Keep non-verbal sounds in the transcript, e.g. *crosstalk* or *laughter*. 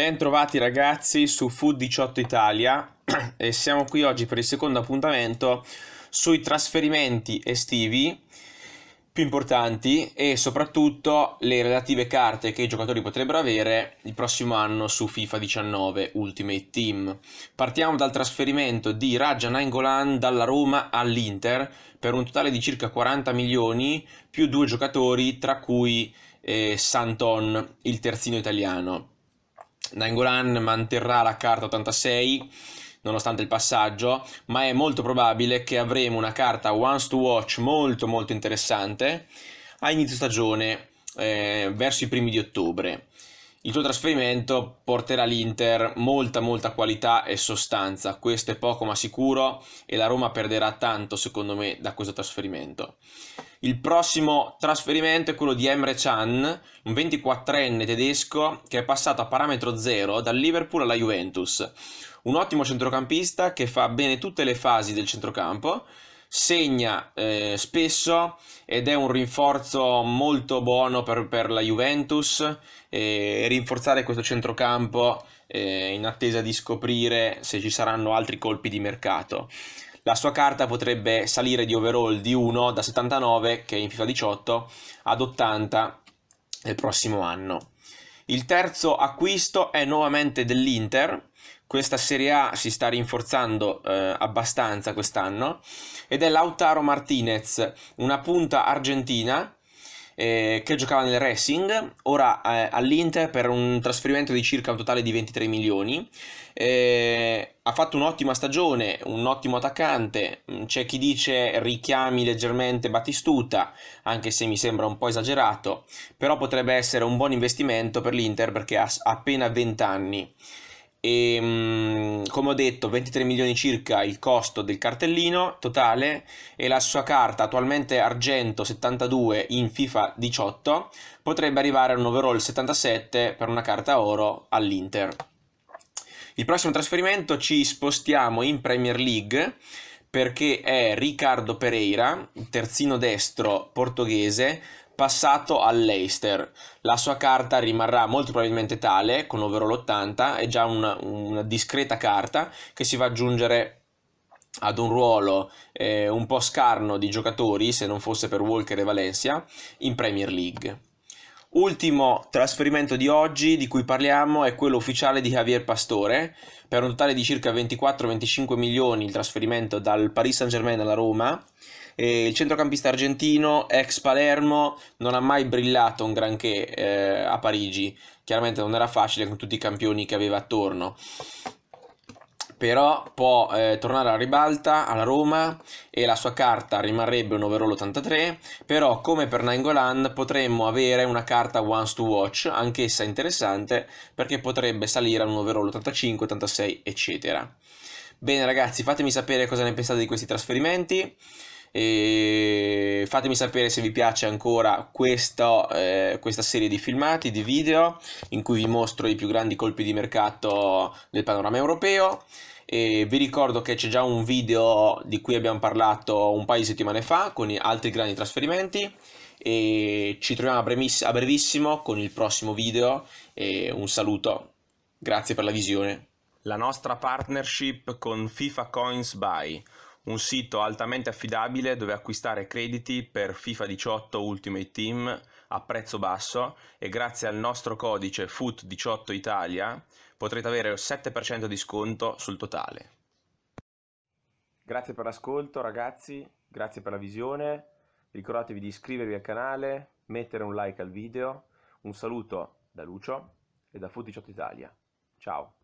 Bentrovati ragazzi su Food 18 Italia *clears throat* e siamo qui oggi per il secondo appuntamento sui trasferimenti estivi più importanti e soprattutto le relative carte che i giocatori potrebbero avere il prossimo anno su FIFA 19 Ultimate Team. Partiamo dal trasferimento di Raja Nainggolan dalla Roma all'Inter per un totale di circa 40 milioni più due giocatori tra cui eh, Santon, il terzino italiano. Nangolan manterrà la carta 86 nonostante il passaggio, ma è molto probabile che avremo una carta once to watch molto molto interessante a inizio stagione eh, verso i primi di ottobre. Il tuo trasferimento porterà all'Inter molta molta qualità e sostanza, questo è poco ma sicuro e la Roma perderà tanto secondo me da questo trasferimento. Il prossimo trasferimento è quello di Emre Chan, un 24enne tedesco che è passato a parametro zero dal Liverpool alla Juventus. Un ottimo centrocampista che fa bene tutte le fasi del centrocampo, segna eh, spesso ed è un rinforzo molto buono per, per la Juventus, e rinforzare questo centrocampo eh, in attesa di scoprire se ci saranno altri colpi di mercato. La sua carta potrebbe salire di overall di 1 da 79 che è in FIFA 18 ad 80 nel prossimo anno. Il terzo acquisto è nuovamente dell'Inter, questa Serie A si sta rinforzando eh, abbastanza quest'anno ed è Lautaro Martinez, una punta argentina eh, che giocava nel Racing, ora eh, all'Inter per un trasferimento di circa un totale di 23 milioni. Eh, ha fatto un'ottima stagione, un ottimo attaccante, mm, c'è chi dice richiami leggermente Battistuta, anche se mi sembra un po' esagerato, però potrebbe essere un buon investimento per l'Inter perché ha appena 20 anni e mm, come ho detto 23 milioni circa il costo del cartellino totale e la sua carta attualmente argento 72 in FIFA 18 potrebbe arrivare a un overall 77 per una carta oro all'Inter. Il prossimo trasferimento ci spostiamo in Premier League perché è Riccardo Pereira, terzino destro portoghese, passato all'Leicester. La sua carta rimarrà molto probabilmente tale, con overall 80, è già una, una discreta carta che si va ad aggiungere ad un ruolo eh, un po' scarno di giocatori, se non fosse per Walker e Valencia, in Premier League. Ultimo trasferimento di oggi di cui parliamo è quello ufficiale di Javier Pastore, per un totale di circa 24-25 milioni il trasferimento dal Paris Saint-Germain alla Roma. E il centrocampista argentino, ex Palermo, non ha mai brillato un granché eh, a Parigi. Chiaramente non era facile con tutti i campioni che aveva attorno però può eh, tornare alla ribalta alla Roma e la sua carta rimarrebbe un overall 83 però come per Nangolan potremmo avere una carta once to watch anch'essa interessante perché potrebbe salire a un overall 85 86 eccetera bene ragazzi fatemi sapere cosa ne pensate di questi trasferimenti e fatemi sapere se vi piace ancora questo, eh, questa serie di filmati, di video, in cui vi mostro i più grandi colpi di mercato del panorama europeo. E vi ricordo che c'è già un video di cui abbiamo parlato un paio di settimane fa con altri grandi trasferimenti e ci troviamo a, breviss- a brevissimo con il prossimo video e un saluto, grazie per la visione. La nostra partnership con FIFA Coins Buy un sito altamente affidabile dove acquistare crediti per FIFA 18 Ultimate Team a prezzo basso e grazie al nostro codice FUT18 Italia potrete avere il 7% di sconto sul totale. Grazie per l'ascolto ragazzi, grazie per la visione, ricordatevi di iscrivervi al canale, mettere un like al video, un saluto da Lucio e da FUT18 Italia. Ciao!